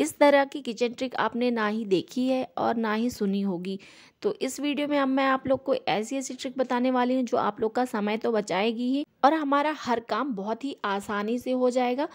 इस तरह की किचन ट्रिक आपने ना ही देखी है और ना ही सुनी होगी तो इस वीडियो में अब मैं आप लोग को ऐसी ऐसी ट्रिक बताने वाली हूँ जो आप लोग का समय तो बचाएगी ही और हमारा हर काम बहुत ही आसानी से हो जाएगा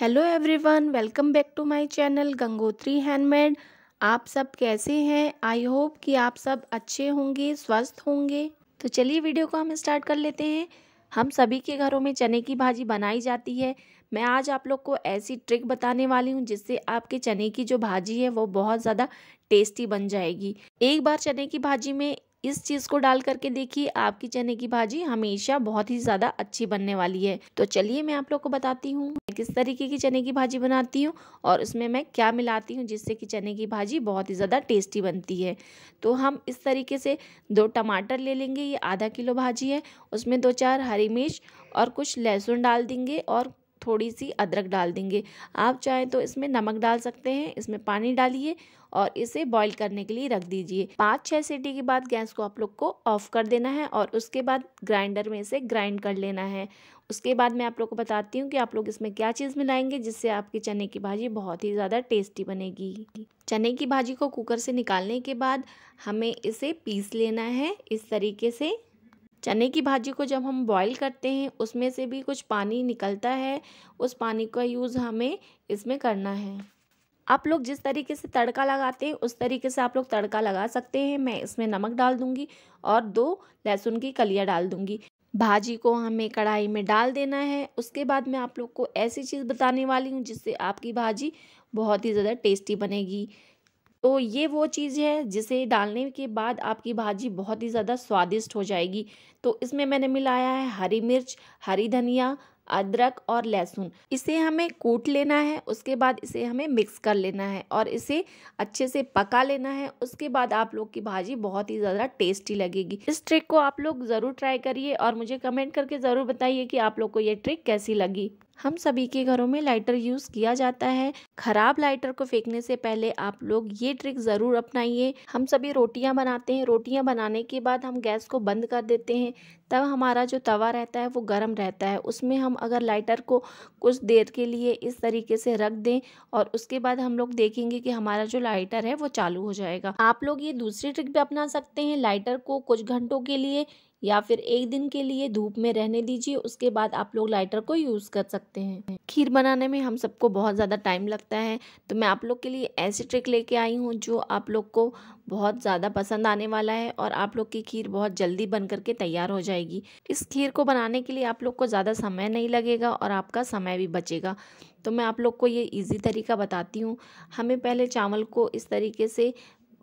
hello everyone welcome back to my channel Gangotri handmade आप सब कैसे हैं आई होप कि आप सब अच्छे होंगे स्वस्थ होंगे तो चलिए वीडियो को हम स्टार्ट कर लेते हैं हम सभी के घरों में चने की भाजी बनाई जाती है मैं आज आप लोग को ऐसी ट्रिक बताने वाली हूँ जिससे आपके चने की जो भाजी है वो बहुत ज़्यादा टेस्टी बन जाएगी एक बार चने की भाजी में इस चीज़ को डाल करके देखिए आपकी चने की भाजी हमेशा बहुत ही ज़्यादा अच्छी बनने वाली है तो चलिए मैं आप लोग को बताती हूँ मैं किस तरीके की चने की भाजी बनाती हूँ और उसमें मैं क्या मिलाती हूँ जिससे कि चने की भाजी बहुत ही ज़्यादा टेस्टी बनती है तो हम इस तरीके से दो टमाटर ले लेंगे ये आधा किलो भाजी है उसमें दो चार हरी मिर्च और कुछ लहसुन डाल देंगे और थोड़ी सी अदरक डाल देंगे आप चाहें तो इसमें नमक डाल सकते हैं इसमें पानी डालिए और इसे बॉईल करने के लिए रख दीजिए पाँच छः सीटी के बाद गैस को आप लोग को ऑफ कर देना है और उसके बाद ग्राइंडर में इसे ग्राइंड कर लेना है उसके बाद मैं आप लोग को बताती हूँ कि आप लोग इसमें क्या चीज़ मिलाएंगे जिससे आपकी चने की भाजी बहुत ही ज़्यादा टेस्टी बनेगी चने की भाजी को कुकर से निकालने के बाद हमें इसे पीस लेना है इस तरीके से चने की भाजी को जब हम बॉईल करते हैं उसमें से भी कुछ पानी निकलता है उस पानी का यूज़ हमें इसमें करना है आप लोग जिस तरीके से तड़का लगाते हैं उस तरीके से आप लोग तड़का लगा सकते हैं मैं इसमें नमक डाल दूंगी और दो लहसुन की कलियाँ डाल दूंगी भाजी को हमें कढ़ाई में डाल देना है उसके बाद मैं आप लोग को ऐसी चीज़ बताने वाली हूँ जिससे आपकी भाजी बहुत ही ज़्यादा टेस्टी बनेगी तो ये वो चीज़ है जिसे डालने के बाद आपकी भाजी बहुत ही ज़्यादा स्वादिष्ट हो जाएगी तो इसमें मैंने मिलाया है हरी मिर्च हरी धनिया अदरक और लहसुन इसे हमें कूट लेना है उसके बाद इसे हमें मिक्स कर लेना है और इसे अच्छे से पका लेना है उसके बाद आप लोग की भाजी बहुत ही ज़्यादा टेस्टी लगेगी इस ट्रिक को आप लोग ज़रूर ट्राई करिए और मुझे कमेंट करके ज़रूर बताइए कि आप लोग को ये ट्रिक कैसी लगी हम सभी के घरों में लाइटर यूज़ किया जाता है खराब लाइटर को फेंकने से पहले आप लोग ये ट्रिक ज़रूर अपनाइए हम सभी रोटियां बनाते हैं रोटियां बनाने के बाद हम गैस को बंद कर देते हैं तब हमारा जो तवा रहता है वो गर्म रहता है उसमें हम अगर लाइटर को कुछ देर के लिए इस तरीके से रख दें और उसके बाद हम लोग देखेंगे कि हमारा जो लाइटर है वो चालू हो जाएगा आप लोग ये दूसरी ट्रिक भी अपना सकते हैं लाइटर को कुछ घंटों के लिए या फिर एक दिन के लिए धूप में रहने दीजिए उसके बाद आप लोग लाइटर को यूज़ कर सकते हैं खीर बनाने में हम सबको बहुत ज़्यादा टाइम लगता है तो मैं आप लोग के लिए ऐसी ट्रिक लेके आई हूँ जो आप लोग को बहुत ज़्यादा पसंद आने वाला है और आप लोग की खीर बहुत जल्दी बन करके तैयार हो जाएगी इस खीर को बनाने के लिए आप लोग को ज़्यादा समय नहीं लगेगा और आपका समय भी बचेगा तो मैं आप लोग को ये ईजी तरीका बताती हूँ हमें पहले चावल को इस तरीके से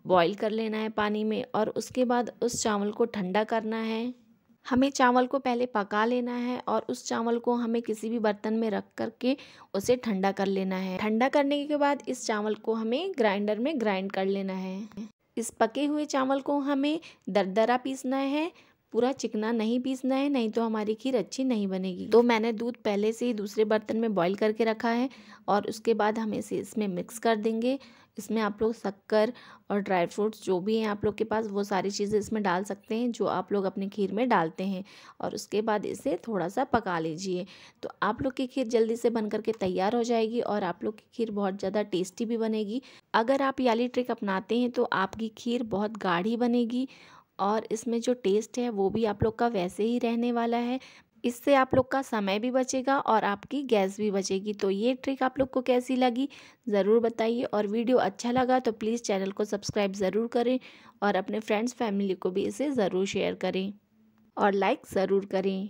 बॉईल कर लेना है पानी में और उसके बाद उस चावल को ठंडा करना है हमें चावल को पहले पका लेना है और उस चावल को हमें किसी भी बर्तन में रख कर के उसे ठंडा कर लेना है ठंडा करने के बाद इस चावल को हमें ग्राइंडर में ग्राइंड कर लेना है इस पके हुए चावल को हमें दरदरा पीसना है पूरा चिकना नहीं पीसना है नहीं तो हमारी खीर अच्छी नहीं बनेगी तो मैंने दूध पहले से ही दूसरे बर्तन में बॉईल करके रखा है और उसके बाद हम इसे इसमें मिक्स कर देंगे इसमें आप लोग शक्कर और ड्राई फ्रूट्स जो भी हैं आप लोग के पास वो सारी चीज़ें इसमें डाल सकते हैं जो आप लोग अपनी खीर में डालते हैं और उसके बाद इसे थोड़ा सा पका लीजिए तो आप लोग की खीर जल्दी से बन करके तैयार हो जाएगी और आप लोग की खीर बहुत ज़्यादा टेस्टी भी बनेगी अगर आप याली ट्रिक अपनाते हैं तो आपकी खीर बहुत गाढ़ी बनेगी और इसमें जो टेस्ट है वो भी आप लोग का वैसे ही रहने वाला है इससे आप लोग का समय भी बचेगा और आपकी गैस भी बचेगी तो ये ट्रिक आप लोग को कैसी लगी ज़रूर बताइए और वीडियो अच्छा लगा तो प्लीज़ चैनल को सब्सक्राइब ज़रूर करें और अपने फ्रेंड्स फैमिली को भी इसे ज़रूर शेयर करें और लाइक ज़रूर करें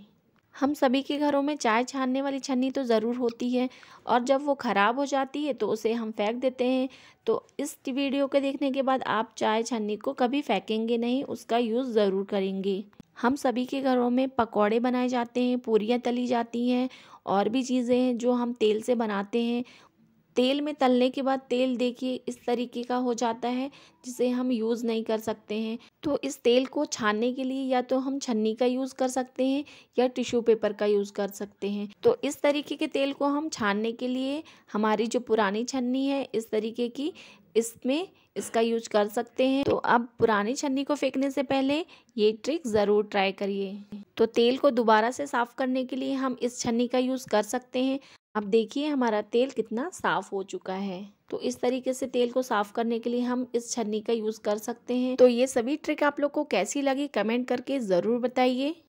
हम सभी के घरों में चाय छानने वाली छन्नी तो ज़रूर होती है और जब वो ख़राब हो जाती है तो उसे हम फेंक देते हैं तो इस वीडियो के देखने के बाद आप चाय छन्नी को कभी फेंकेंगे नहीं उसका यूज़ ज़रूर करेंगे हम सभी के घरों में पकौड़े बनाए जाते हैं पूरियाँ तली जाती हैं और भी चीज़ें हैं जो हम तेल से बनाते हैं तेल में तलने के बाद तेल देखिए इस तरीके का हो जाता है जिसे हम यूज़ नहीं कर सकते हैं तो इस तेल को छानने के लिए या तो हम छन्नी का यूज़ कर सकते हैं या टिश्यू पेपर का यूज़ कर सकते हैं तो इस तरीके के तेल को हम छानने के लिए हमारी जो पुरानी छन्नी है इस तरीके की इसमें इसका यूज कर सकते हैं तो अब पुरानी छन्नी को फेंकने से पहले ये ट्रिक ज़रूर ट्राई करिए तो तेल को दोबारा से साफ़ करने के लिए हम इस छन्नी का यूज़ कर सकते हैं अब देखिए हमारा तेल कितना साफ हो चुका है तो इस तरीके से तेल को साफ करने के लिए हम इस छन्नी का यूज कर सकते हैं तो ये सभी ट्रिक आप लोग को कैसी लगी कमेंट करके जरूर बताइए